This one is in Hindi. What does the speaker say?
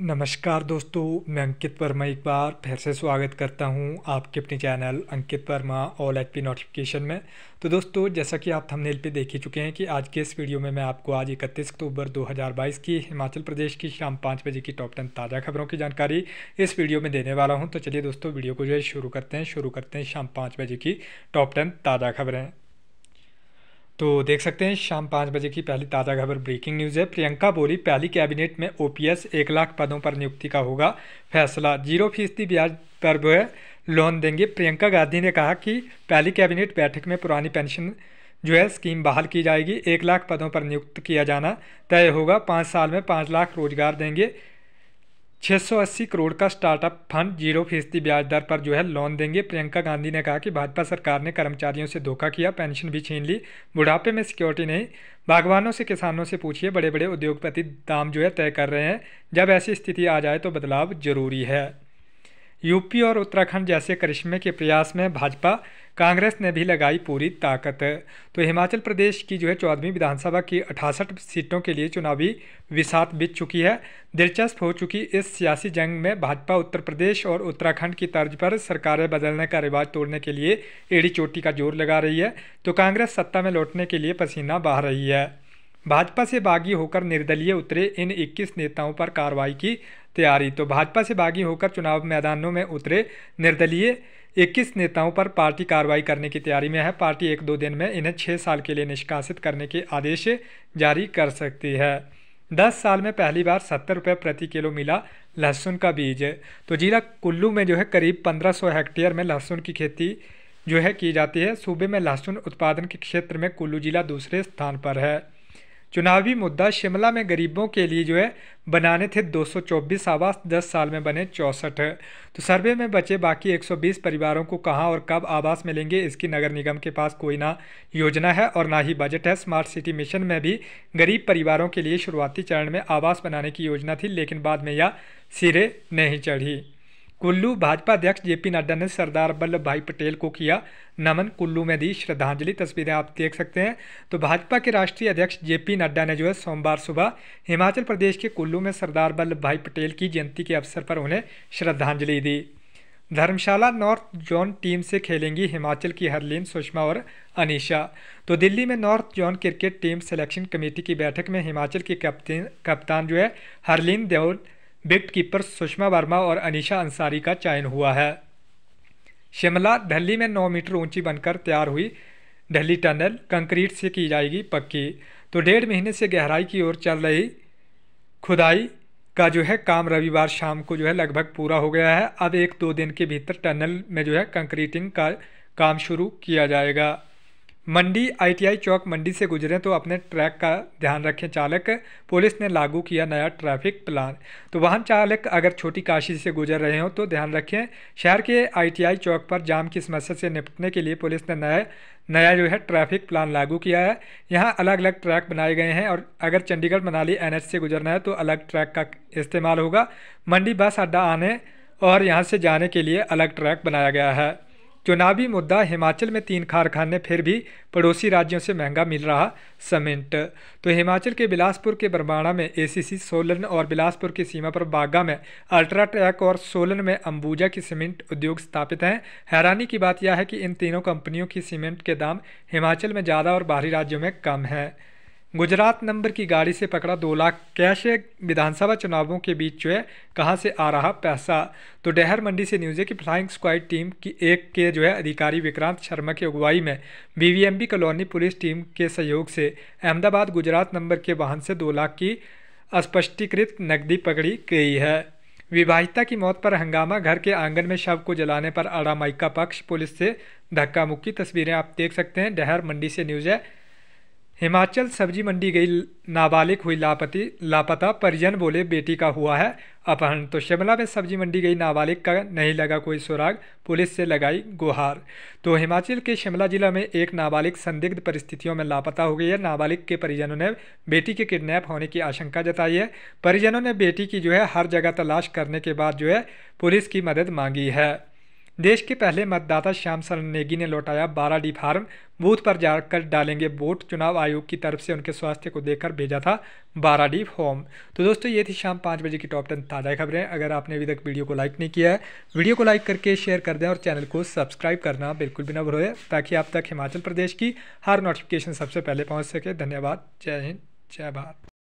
नमस्कार दोस्तों मैं अंकित वर्मा एक बार फिर से स्वागत करता हूं आपके अपने channel Ankit Verma all H P notification में तो दोस्तों जैसा कि आप थंबनेल पे देख ही चुके हैं कि आज के इस वीडियो में मैं आपको आज इकतीस अक्टूबर 2022 की हिमाचल प्रदेश की शाम पाँच बजे की टॉप टेन ताज़ा खबरों की जानकारी इस वीडियो में देने वाला हूँ तो चलिए दोस्तों वीडियो को जो है शुरू करते हैं शुरू करते हैं शाम पाँच बजे की टॉप टेन ताज़ा खबरें तो देख सकते हैं शाम पाँच बजे की पहली ताज़ा खबर ब्रेकिंग न्यूज़ है प्रियंका बोली पहली कैबिनेट में ओपीएस एक लाख पदों पर नियुक्ति का होगा फैसला जीरो फीसदी ब्याज पर वह लोन देंगे प्रियंका गांधी ने कहा कि पहली कैबिनेट बैठक में पुरानी पेंशन जो है स्कीम बहाल की जाएगी एक लाख पदों पर नियुक्त किया जाना तय होगा पाँच साल में पाँच लाख रोजगार देंगे 680 करोड़ का स्टार्टअप फंड जीरो फीसदी ब्याज दर पर जो है लोन देंगे प्रियंका गांधी ने कहा कि भाजपा सरकार ने कर्मचारियों से धोखा किया पेंशन भी छीन ली बुढ़ापे में सिक्योरिटी नहीं बागवानों से किसानों से पूछिए बड़े बड़े उद्योगपति दाम जो है तय कर रहे हैं जब ऐसी स्थिति आ जाए तो बदलाव जरूरी है यूपी और उत्तराखंड जैसे करिश्मे के प्रयास में भाजपा कांग्रेस ने भी लगाई पूरी ताकत तो हिमाचल प्रदेश की जो है चौदहवीं विधानसभा की अठासठ सीटों के लिए चुनावी विसात बीत चुकी है दिलचस्प हो चुकी इस सियासी जंग में भाजपा उत्तर प्रदेश और उत्तराखंड की तर्ज पर सरकारें बदलने का रिवाज तोड़ने के लिए एड़ी चोटी का जोर लगा रही है तो कांग्रेस सत्ता में लौटने के लिए पसीना बहा रही है भाजपा से बागी होकर निर्दलीय उतरे इन 21 नेताओं पर कार्रवाई की तैयारी तो भाजपा से बागी होकर चुनाव मैदानों में उतरे निर्दलीय इक्कीस नेताओं पर पार्टी कार्रवाई करने की तैयारी में है पार्टी एक दो दिन में इन्हें छः साल के लिए निष्कासित करने के आदेश जारी कर सकती है दस साल में पहली बार सत्तर रुपये प्रति किलो मिला लहसुन का बीज तो जिला कुल्लू में जो है करीब पंद्रह सौ हेक्टेयर में लहसुन की खेती जो है की जाती है सूबे में लहसुन उत्पादन के क्षेत्र में कुल्लू जिला दूसरे स्थान पर है चुनावी मुद्दा शिमला में गरीबों के लिए जो है बनाने थे 224 आवास 10 साल में बने चौंसठ तो सर्वे में बचे बाकी 120 परिवारों को कहाँ और कब आवास मिलेंगे इसकी नगर निगम के पास कोई ना योजना है और ना ही बजट है स्मार्ट सिटी मिशन में भी गरीब परिवारों के लिए शुरुआती चरण में आवास बनाने की योजना थी लेकिन बाद में यह सिरे नहीं चढ़ी कुल्लू भाजपा अध्यक्ष जेपी नड्डा ने सरदार वल्लभ भाई पटेल को किया नमन कुल्लू में दी श्रद्धांजलि तस्वीरें आप देख सकते हैं तो भाजपा के राष्ट्रीय अध्यक्ष जेपी नड्डा ने जो है सोमवार सुबह हिमाचल प्रदेश के कुल्लू में सरदार वल्लभ भाई पटेल की जयंती के अवसर पर उन्हें श्रद्धांजलि दी धर्मशाला नॉर्थ जोन टीम से खेलेंगी हिमाचल की हरलीन सुषमा और अनिशा तो दिल्ली में north zone cricket team selection committee की बैठक में हिमाचल की कप्तान कप्तान जो है हरलीन देओल विकेट कीपर सुषमा वर्मा और अनिशा अंसारी का चयन हुआ है शिमला दिल्ली में 9 मीटर ऊंची बनकर तैयार हुई दिल्ली टनल कंक्रीट से की जाएगी पक्की तो डेढ़ महीने से गहराई की ओर चल रही खुदाई का जो है काम रविवार शाम को जो है लगभग पूरा हो गया है अब एक दो दिन के भीतर टनल में जो है कंक्रीटिंग का काम शुरू किया जाएगा मंडी आईटीआई चौक मंडी से गुजरें तो अपने ट्रैक का ध्यान रखें चालक पुलिस ने लागू किया नया ट्रैफिक प्लान तो वाहन चालक अगर छोटी काशी से गुजर रहे हो तो ध्यान रखें शहर के आईटीआई चौक पर जाम की समस्या से निपटने के लिए पुलिस ने नया नया जो है ट्रैफिक प्लान लागू किया है यहाँ अलग अलग ट्रैक बनाए गए हैं और अगर चंडीगढ़ मनाली एन से गुजरना है तो अलग ट्रैक का इस्तेमाल होगा मंडी बस अड्डा आने और यहाँ से जाने के लिए अलग ट्रैक बनाया गया है चुनावी मुद्दा हिमाचल में तीन कारखाने फिर भी पड़ोसी राज्यों से महंगा मिल रहा सीमेंट तो हिमाचल के बिलासपुर के बरवाणा में एसीसी सोलन और बिलासपुर की सीमा पर बागा में अल्ट्राटेक और सोलन में अंबुजा की सीमेंट उद्योग स्थापित हैं हैरानी की बात यह है कि इन तीनों कंपनियों की सीमेंट के दाम हिमाचल में ज़्यादा और बाहरी राज्यों में कम हैं गुजरात नंबर की गाड़ी से पकड़ा दो लाख कैश विधानसभा चुनावों के बीच जो है कहाँ से आ रहा पैसा तो डहर मंडी से न्यूज़ है कि फ्लाइंग स्क्वाड टीम की एक के जो है अधिकारी विक्रांत शर्मा की अगुवाई में बीवीएमबी कॉलोनी पुलिस टीम के सहयोग से अहमदाबाद गुजरात नंबर के वाहन से दो लाख की स्पष्टीकृत नकदी पकड़ी गई है विवाहिता की मौत पर हंगामा घर के आंगन में शव को जलाने पर आड़ामाई का पक्ष पुलिस से धक्का मुक्की तस्वीरें आप देख सकते हैं डहर मंडी से न्यूज़ है हिमाचल सब्जी मंडी गई नाबालिग हुई लापति लापता परिजन बोले बेटी का हुआ है अपहरण तो शिमला में सब्जी मंडी गई नाबालिग का नहीं लगा कोई सुराग पुलिस से लगाई गुहार तो हिमाचल के शिमला जिला में एक नाबालिग संदिग्ध परिस्थितियों में लापता हो गई है नाबालिग के परिजनों ने बेटी के किडनैप होने की आशंका जताई है परिजनों ने बेटी की जो है हर जगह तलाश करने के बाद जो है पुलिस की मदद मांगी है देश के पहले मतदाता श्याम शरण नेगी ने लौटाया बारा डी फार्म बूथ पर जाकर डालेंगे वोट चुनाव आयोग की तरफ से उनके स्वास्थ्य को देखकर भेजा था बारा डी फॉर्म तो दोस्तों ये थी शाम पाँच बजे की टॉप टेन ताज़ा खबरें अगर आपने अभी तक वीडियो को लाइक नहीं किया है वीडियो को लाइक करके शेयर कर दें और चैनल को सब्सक्राइब करना बिल्कुल भी ना भूलें ताकि आप तक हिमाचल प्रदेश की हर नोटिफिकेशन सबसे पहले पहुँच सके धन्यवाद जय हिंद जय भारत